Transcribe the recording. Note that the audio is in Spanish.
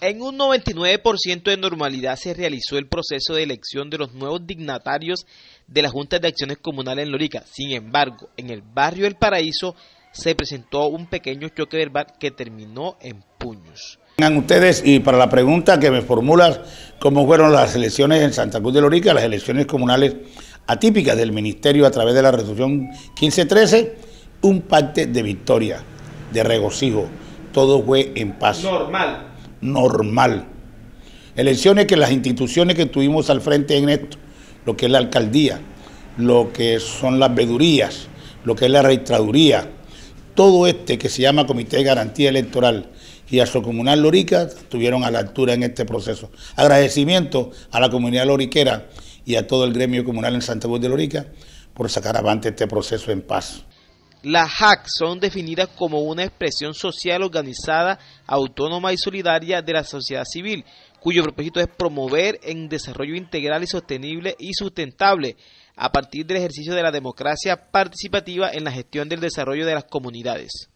En un 99% de normalidad se realizó el proceso de elección de los nuevos dignatarios de la Junta de Acciones Comunales en Lorica. Sin embargo, en el barrio El Paraíso se presentó un pequeño choque verbal que terminó en puños. Vengan ustedes y para la pregunta que me formulas, ¿cómo fueron las elecciones en Santa Cruz de Lorica, las elecciones comunales atípicas del Ministerio a través de la resolución 1513? Un parte de victoria, de regocijo, todo fue en paz. Normal normal. Elecciones que las instituciones que tuvimos al frente en esto, lo que es la alcaldía, lo que son las vedurías, lo que es la registraduría, todo este que se llama Comité de Garantía Electoral y a su comunal Lorica estuvieron a la altura en este proceso. Agradecimiento a la comunidad loriquera y a todo el gremio comunal en Santa Cruz de Lorica por sacar adelante este proceso en paz. Las HAC son definidas como una expresión social organizada, autónoma y solidaria de la sociedad civil, cuyo propósito es promover un desarrollo integral y sostenible y sustentable a partir del ejercicio de la democracia participativa en la gestión del desarrollo de las comunidades.